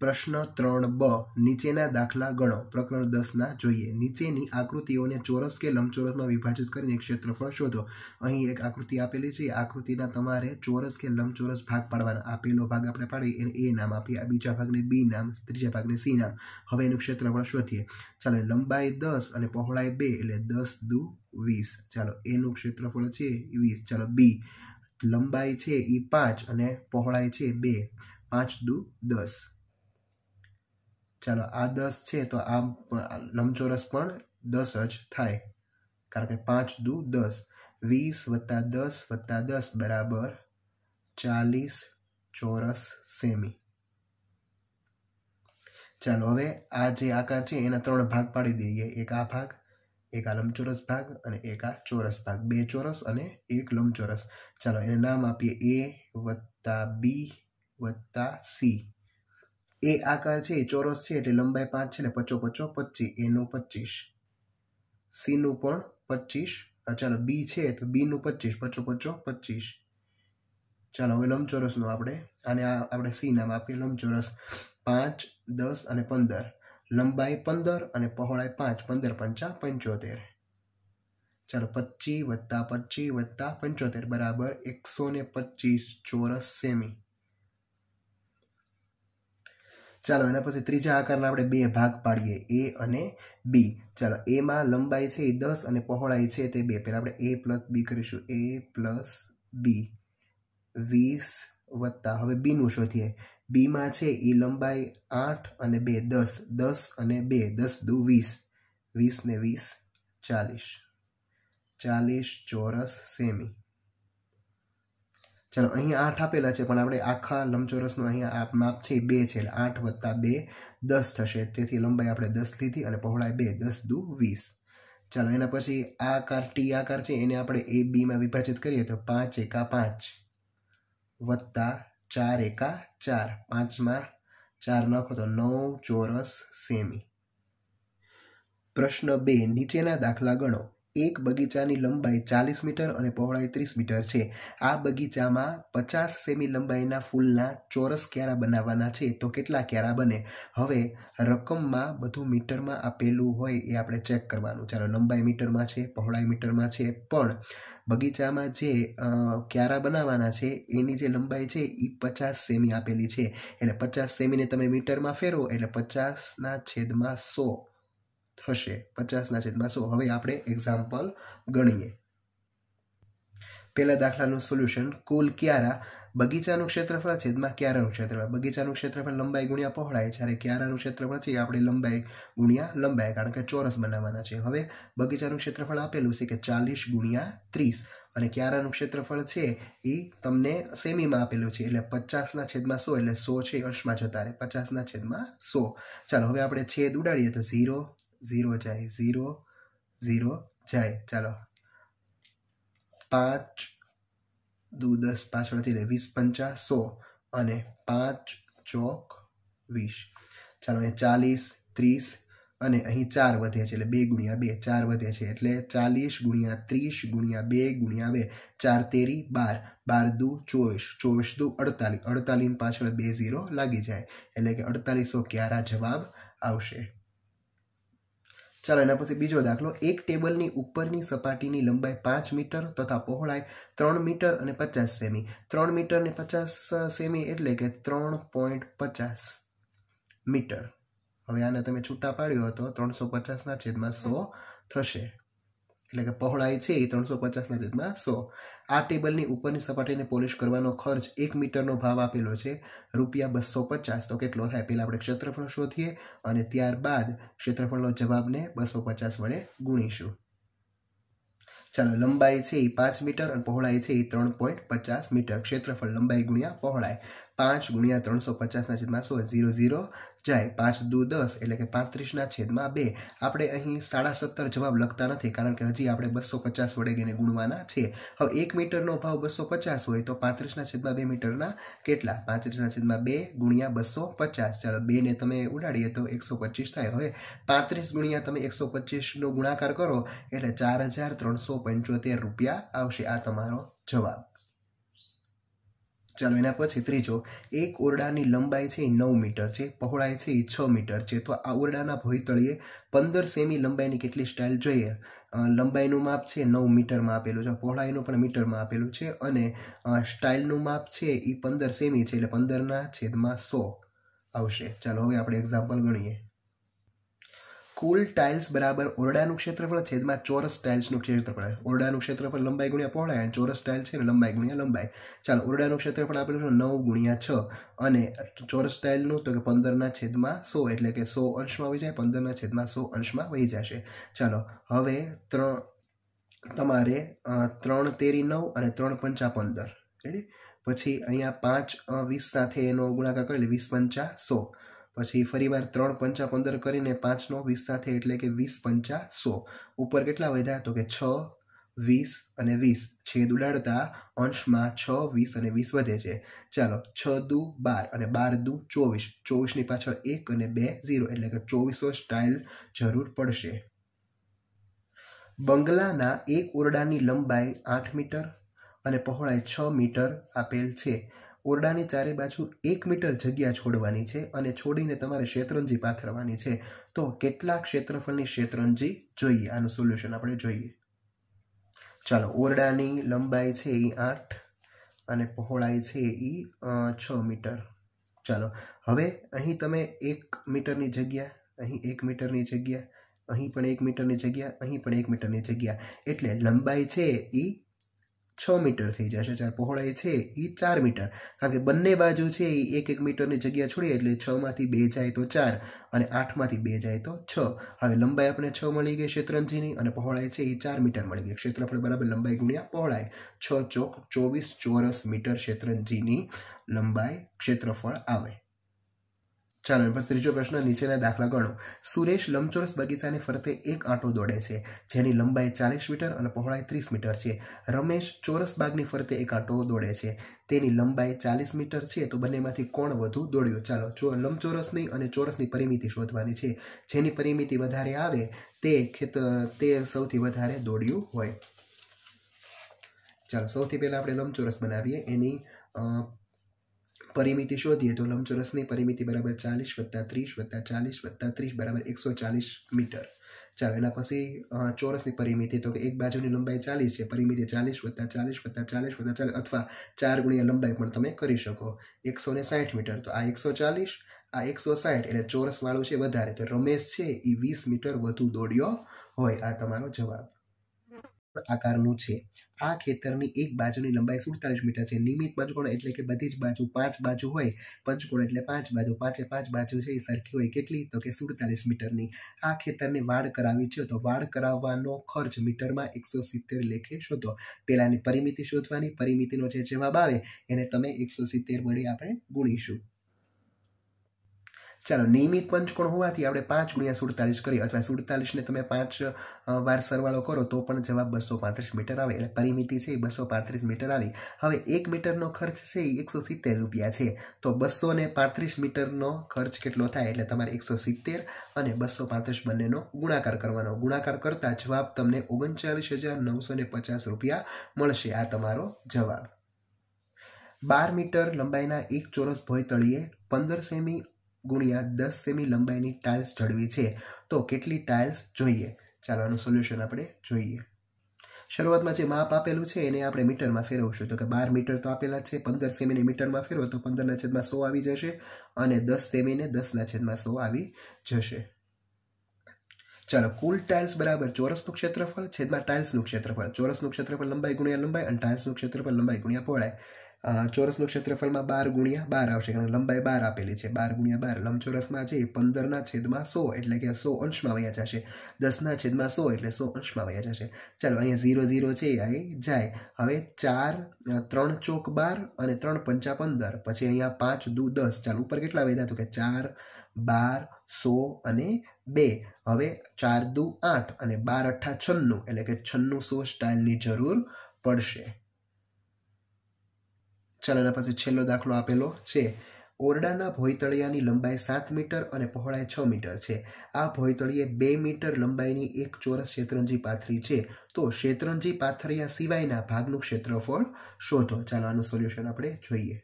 પ્રશ્ન ત્રણ બ નીચેના દાખલા ગણો પ્રકરણ દસના જોઈએ નીચેની આકૃતિઓને ચોરસ કે લંબચોરસમાં વિભાજિત કરીને ક્ષેત્રફળ શોધો અહીં એક આકૃતિ આપેલી છે આકૃતિના તમારે ચોરસ કે લંબચોરસ ભાગ પાડવાના આ ભાગ આપણે પાડી એને એ નામ આપીએ બીજા ભાગને બી નામ ત્રીજા ભાગને સી નામ હવે એનું ક્ષેત્રફળ શોધીએ ચાલો લંબાઈ દસ અને પહોળાઈ બે એટલે દસ દુ વીસ ચાલો એનું ક્ષેત્રફળ છે વીસ ચાલો બી લંબાઈ છે એ પાંચ અને પહોળાઈ છે બે પાંચ દુ દસ ચાલો આ દસ છે તો આ લંબચોરસ પણ દસ જ થાય કારણ કે પાંચ દુ દસ વીસ વત્તા દસ વત્તા દસ બરાબર ચાલીસ ચોરસ સેમી ચાલો હવે આ જે આકાર છે એના ત્રણ ભાગ પાડી દઈએ એક આ ભાગ એક આ લંબચોરસ ભાગ અને એક આ ચોરસ ભાગ બે ચોરસ અને એક લંબચોરસ ચાલો એને નામ આપીએ એ વત્તા બી વત્તા સી એ આકાર છે એ ચોરસ છે એટલે લંબાઈ પાંચ છે ને પચો પચો પચીસ એનું પચીસ સીનું પણ પચીસ ચાલો બી છે તો બીનું પચીસ પચો પચો પચીસ ચાલો હવે લંબચોરસનું આપણે અને આ આપણે સી નામ આપીએ લંબચોરસ પાંચ દસ અને પંદર લંબાઈ પંદર અને પહોળાઈ પાંચ પંદર પંચા પંચોતેર ચાલો પચીસ વત્તા પચીસ વત્તા પંચોતેર બરાબર એકસો ને પચીસ ચોરસ સેમી ચાલો એના પછી ત્રીજા આકારના આપણે બે ભાગ પાડીએ એ અને બી ચાલો એમાં લંબાઈ છે એ દસ અને પહોળાઈ છે તે બે પહેલાં આપણે એ પ્લસ બી કરીશું એ પ્લસ બી વીસ વત્તા હવે બીનું શોધીએ બીમાં છે એ લંબાઈ આઠ અને બે દસ દસ અને બે દસ દુ વીસ વીસ ને વીસ ચાલીસ ચાલીસ ચોરસ સેમી ચાલો અહીંયા આઠ આપેલા છે પણ આપણે આખા લંબચોરસનું અહીંયા આ માપ છે બે છે એટલે આઠ વત્તા બે દસ થશે તેથી લંબાઈ આપણે દસ લીધી અને પહોળાઈ બે દસ દુ વીસ ચાલો એના પછી આ આકાર ટી આકાર છે એને આપણે એ બીમાં વિભાજિત કરીએ તો પાંચ એકા પાંચ વત્તા ચાર એકા ચાર પાંચમાં ચાર નાખો તો નવ ચોરસ સેમી પ્રશ્ન બે નીચેના દાખલા ગણો એક બગીચાની લંબાઈ ચાલીસ મીટર અને પહોળાઈ ત્રીસ મીટર છે આ બગીચામાં પચાસ સેમી લંબાઈના ફૂલના ચોરસ ક્યારા બનાવવાના છે તો કેટલા ક્યારા બને હવે રકમમાં બધું મીટરમાં આપેલું હોય એ આપણે ચેક કરવાનું ચાલો લંબાઈ મીટરમાં છે પહોળાઈ મીટરમાં છે પણ બગીચામાં જે ક્યારા બનાવવાના છે એની જે લંબાઈ છે એ પચાસ સેમી આપેલી છે એટલે પચાસ સેમીને તમે મીટરમાં ફેરો એટલે પચાસના છેદમાં સો થશે પચાસના છેદમાં સો હવે આપણે એક્ઝામ્પલ ગણીએ પહેલા દાખલાનું સોલ્યુશન કુલ ક્યારા બગીચાનું ક્ષેત્રફળ છેદમાં ક્યારાનું ક્ષેત્રફળ બગીચાનું ક્ષેત્રફળ લંબાઈ ગુણ્યા પહોળાઈ જ્યારે ક્યારાનું ક્ષેત્રફળ છે આપણે લંબાઈ ગુણ્યા લંબાઈ કારણ કે ચોરસ બનાવવાના છે હવે બગીચાનું ક્ષેત્રફળ આપેલું છે કે ચાલીસ ગુણ્યા ત્રીસ અને ક્યારાનું ક્ષેત્રફળ છે એ તમને સેમીમાં આપેલું છે એટલે પચાસના છેદમાં સો એટલે સો છે અંશમાં જતા રહે પચાસના છેદમાં સો ચાલો હવે આપણે છેદ ઉડાડીએ તો ઝીરો ઝીરો જાય ઝીરો ઝીરો જાય ચાલો પાંચ દૂ દસ પાછળથી લે વીસ પંચા સો અને પાંચ ચોક વીસ ચાલો અહીં ચાલીસ ત્રીસ અને અહીં ચાર વધે છે એટલે બે ગુણ્યા બે ચાર વધે છે એટલે ચાલીસ ગુણ્યા ત્રીસ ગુણ્યા બે ગુણ્યા બે ચાર તેરી બાર બાર દૂ ચોવીસ ચોવીસ દુ અડતાલીસ અડતાલીસ પાછળ બે ઝીરો લાગી જાય એટલે કે અડતાલીસો ક્યારા જવાબ આવશે ચાલો એના પછી બીજો દાખલો એક ટેબલની ઉપરની સપાટીની લંબાઈ પાંચ મીટર તથા પહોળાઈ ત્રણ મીટર અને પચાસ સેમી ત્રણ મીટર અને પચાસ સેમી એટલે કે ત્રણ પોઈન્ટ પચાસ મીટર હવે આને તમે છૂટા પાડ્યો હતો ત્રણસો પચાસના છેદમાં સો થશે એટલે કે પહોળાઈ છે એ ત્રણસો પચાસના છેદમાં સો આ ટેબલની ઉપરની સપાટીને પોલિશ કરવાનો ખર્ચ એક મીટરનો ભાવ આપેલો છે રૂપિયા બસો પચાસ તો કેટલો થાય પહેલાં આપણે ક્ષેત્રફળ શોધીએ અને ત્યારબાદ ક્ષેત્રફળનો જવાબને બસો પચાસ વડે ગુણીશું ચાલો લંબાઈ છે એ પાંચ મીટર અને પહોળાઈ છે એ ત્રણ પોઈન્ટ પચાસ મીટર ક્ષેત્રફળ લંબાઈ ગુણ્યા પહોળાઈ પાંચ ગુણ્યા ત્રણસો પચાસના છેદમાં સો ઝીરો ઝીરો જાય પાંચ દુ દસ એટલે કે પાંત્રીસના છેદમાં બે આપણે અહીં સાડા સત્તર જવાબ લખતા નથી કારણ કે હજી આપણે બસો પચાસ વડે એને ગુણવાના છે હવે એક મીટરનો ભાવ બસો પચાસ હોય તો પાંત્રીસના છેદમાં બે મીટરના કેટલા પાંત્રીસના છેદમાં બે ગુણ્યા બસો પચાસ ચાલો બેને તમે ઉડાડીએ તો એકસો પચીસ થાય હવે પાંત્રીસ ગુણ્યા તમે એકસો પચીસનો ગુણાકાર કરો એટલે ચાર હજાર ત્રણસો પંચોતેર રૂપિયા આવશે આ તમારો જવાબ ચાલો એના પછી ત્રીજો એક ઓરડાની લંબાઈ છે એ નવ મીટર છે પહોળાઈ છે એ છ મીટર છે તો આ ઓરડાના ભોયતળીએ પંદર સેમી લંબાઈની કેટલી સ્ટાઇલ જોઈએ લંબાઈનું માપ છે નવ મીટરમાં આપેલું છે પહોળાઈનું પણ મીટરમાં આપેલું છે અને સ્ટાઇલનું માપ છે એ પંદર સેમી છે એટલે પંદરના છેદમાં સો આવશે ચાલો હવે આપણે એક્ઝામ્પલ ગણીએ કુલ ટાઇલ્સ બરાબર ઓરડાનું ક્ષેત્રફળ છેદમાં ચોરસ ટાઇલ્સનું ક્ષેત્રફળ ઓરડાનું ક્ષેત્રફળ લંબાઈ ગુણ્યા પહોળાઈ અને ચોરસ ટાઇલ છે ને લંબાઈ ગુણ્યા લંબાઈ ચાલો ઓરડાનું ક્ષેત્રફળ આપેલું છે નવ ગુણ્યા છ અને ચોરસ ટાઇલનું તો કે પંદરના છેદમાં સો એટલે કે સો અંશમાં વહી જાય પંદરના છેદમાં સો અંશમાં વહી જશે ચાલો હવે ત્રણ તમારે ત્રણ તેરી નવ અને ત્રણ પંચા પંદર રેડી પછી અહીંયા પાંચ વીસ સાથે એનો ગુણાકાર કરે વીસ પંચા સો પછી ફરીવાર ત્રણ પંચા પંદર કરીને પાંચનો વીસ સાથે એટલે કે વીસ પંચા સો ઉપર કેટલા વધ્યા તો કે છ વીસ અને વીસ છેદ ઉડાડતા અંશમાં છ વીસ અને વીસ વધે છે ચાલો છ દુ બાર અને બાર દુ ચોવીસ ચોવીસની પાછળ એક અને બે ઝીરો એટલે કે ચોવીસો સ્ટાઇલ જરૂર પડશે બંગલાના એક ઓરડાની લંબાઈ આઠ મીટર અને પહોળાઈ છ મીટર આપેલ છે ઓરડાની ચારે બાજુ એક મીટર જગ્યા છોડવાની છે અને છોડીને તમારે શેતરંજી પાથરવાની છે તો કેટલા ક્ષેત્રફળની શેતરંજી જોઈએ આનું સોલ્યુશન આપણે જોઈએ ચાલો ઓરડાની લંબાઈ છે એ આઠ અને પહોળાઈ છે એ છ મીટર ચાલો હવે અહીં તમે એક મીટરની જગ્યા અહીં એક મીટરની જગ્યા અહીં પણ એક મીટરની જગ્યા અહીં પણ એક મીટરની જગ્યા એટલે લંબાઈ છે એ છ મીટર થઈ જશે જ્યારે પહોળાઈ છે એ ચાર મીટર કારણ કે બંને બાજુ છે એ એક એક મીટરની જગ્યા છોડીએ એટલે છમાંથી બે જાય તો ચાર અને આઠમાંથી બે જાય તો છ હવે લંબાઈ આપણે છ મળી ગઈ ક્ષેત્રંજીની અને પહોળાઈ છે એ ચાર મીટર મળી ગઈ ક્ષેત્રફળ બરાબર લંબાઈ ગુણ્યા પહોળાઈ છ ચોક ચોવીસ ચોરસ મીટર ક્ષેત્રંજીની લંબાઈ ક્ષેત્રફળ આવે ચાલો ત્રીજો પ્રશ્ન નીચેના દાખલા ગણો સુરેશ લંબચોરસ બગીચાની ફરતે એક આંટો દોડે છે જેની લંબાઈ ચાલીસ મીટર અને પહોળાઈ ત્રીસ મીટર છે રમેશ ચોરસ બાગની ફરતે એક આંટો દોડે છે તેની લંબાઈ ચાલીસ મીટર છે તો બંનેમાંથી કોણ વધુ દોડ્યું ચાલો ચો લંબચોરસની અને ચોરસની પરિમિતિ શોધવાની છે જેની પરિમિતિ વધારે આવે તે ખેત તે સૌથી વધારે દોડ્યું હોય ચાલો સૌથી પહેલાં આપણે લંબચોરસ બનાવીએ એની પરિમિતિ શોધીએ તો લંબચોરસની પરિમિતિ બરાબર ચાલીસ વત્તા ત્રીસ વત્તા ચાલીસ વત્તા ત્રીસ બરાબર એકસો ચાલીસ મીટર ચાલો એના પછી ચોરસની પરિમિતિ તો કે એક બાજુની લંબાઈ ચાલીસ છે પરિમિતિ ચાલીસ વત્તા ચાલીસ વત્તા ચાલીસ વત્તા ચાલીસ અથવા ચાર ગુણ્યા લંબાઈ પણ તમે કરી શકો એકસો ને સાઠ મીટર તો આ એકસો ચાલીસ આ એકસો સાઠ એટલે ચોરસવાળું છે વધારે તો રમેશ છે એ વીસ મીટર વધુ દોડ્યો હોય આ તમારો જવાબ આકારનું છે આ ખેતરની એક બાજુની લંબાઈ સુડતાલીસ મીટર છે નિયમિત પંચકોણ એટલે કે બધી જ બાજુ પાંચ બાજુ હોય પંચકોણ એટલે પાંચ બાજુ પાંચે પાંચ બાજુ છે એ સરખી હોય કેટલી તો કે સુડતાલીસ મીટરની આ ખેતરને વાડ કરાવી છે તો વાડ કરાવવાનો ખર્ચ મીટરમાં એકસો સિત્તેર લેખે શોધો પહેલાંની પરિમિતિ શોધવાની પરિમિતિનો જે જવાબ આવે એને તમે એકસો સિત્તેર વડે આપણે ગુણીશું ચાલો નિયમિત પંચકોણ હોવાથી આપણે પાંચ ગુણ્યા સુડતાલીસ કરીએ અથવા સુડતાલીસને તમે પાંચ વાર સરવાળો કરો તો પણ જવાબ બસો પાંત્રીસ મીટર આવે એટલે પરિમિતિ છે એ બસો પાંત્રીસ મીટર આવી હવે એક મીટરનો ખર્ચ છે એ એકસો સિત્તેર રૂપિયા છે તો બસો ને પાંત્રીસ મીટરનો ખર્ચ કેટલો થાય એટલે તમારે એકસો સિત્તેર અને બસો પાંત્રીસ બંનેનો ગુણાકાર કરવાનો ગુણાકાર કરતાં જવાબ તમને ઓગણચાલીસ હજાર નવસો ને પચાસ રૂપિયા મળશે આ તમારો જવાબ બાર મીટર લંબાઈના એક ચોરસ ભોયતળીએ પંદર સેમી ગુણ્યા દસ સેમી લંબાઈની ટાઇલ્સ જડવી છે તો કેટલી ટાઇલ્સ જોઈએ ચાલો આનું સોલ્યુશન આપણે જોઈએ શરૂઆતમાં જે માપ આપેલું છે એને આપણે મીટરમાં ફેરવશું તો કે બાર મીટર તો આપેલા છે પંદર સેમીને મીટરમાં ફેરવો તો પંદરના છેદમાં સો આવી જશે અને દસ સેમીને દસના છેદમાં સો આવી જશે ચાલો કુલ ટાઇલ્સ બરાબર ચોરસનું ક્ષેત્રફળ છેદમાં ટાઇલ્સનું ક્ષેત્રફળ ચોરસનું ક્ષેત્રફળ લંબાઈ ગુણ્યા લંબાઈ અને ટાઇલ્સનું ક્ષેત્રફળ લંબાઈ ગુણ્યા પહોળાઈ ચોરસનું ક્ષેત્રફળમાં બાર ગુણ્યા બાર આવશે કારણ કે લંબાઈ બાર આપેલી છે બાર ગુણ્યા બાર લંબચોરસમાં છે એ પંદરના છેદમાં સો એટલે કે સો અંશમાં વયા જશે દસના છેદમાં સો એટલે સો અંશમાં વયા જશે ચાલો અહીંયા ઝીરો ઝીરો છે એ જાય હવે ચાર ત્રણ ચોક બાર અને ત્રણ પંચા પંદર પછી અહીંયા પાંચ દુ દસ ચાલો ઉપર કેટલા વધ્યા તો કે ચાર બાર સો અને બે હવે ચાર દુ આઠ અને બાર અઠ્ઠા છન્નું એટલે કે છન્નું સો સ્ટાઇલની જરૂર પડશે ચાલો એના પછી છેલ્લો દાખલો આપેલો છે ઓરડાના ભોયતળિયાની લંબાઈ સાત મીટર અને પહોળાઈ છ મીટર છે આ ભોયતળીએ બે મીટર લંબાઈની એક ચોરસ શેતરંજી પાથરી છે તો શેતરંજી પાથરિયા સિવાયના ભાગનું ક્ષેત્રફળ શોધો ચાલો આનું સોલ્યુશન આપણે જોઈએ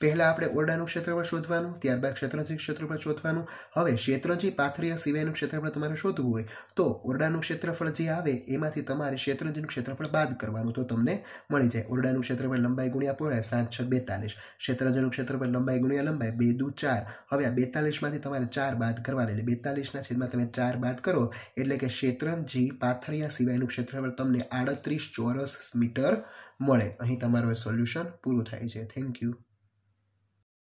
પહેલાં આપણે ઓરડાનું ક્ષેત્રફળ શોધવાનું ત્યારબાદ ક્ષેત્રજી ક્ષેત્રફળ શોધવાનું હવે ક્ષેત્રજી પાથરિયા સિવાયનું ક્ષેત્રફળ તમારે શોધવું હોય તો ઓરડાનું ક્ષેત્રફળ જે આવે એમાંથી તમારે ક્ષેત્રજીનું ક્ષેત્રફળ બાદ કરવાનું તો તમને મળી જાય ઓરડાનું ક્ષેત્રફળ લંબાઈ ગુણ્યા પહોળાય સાત છ બેતાલીસ ક્ષેત્રજીનું ક્ષેત્રફળ લંબાઈ ગુણ્યા લંબાઈ બે દુ ચાર હવે આ બેતાલીસમાંથી તમારે ચાર બાદ કરવાના એટલે બેતાલીસના છેદમાં તમે ચાર બાદ કરો એટલે કે ક્ષેત્રજી પાથરિયા સિવાયનું ક્ષેત્રફળ તમને આડત્રીસ ચોરસ મીટર મળે અહીં તમારું સોલ્યુશન પૂરું થાય છે થેન્ક યુ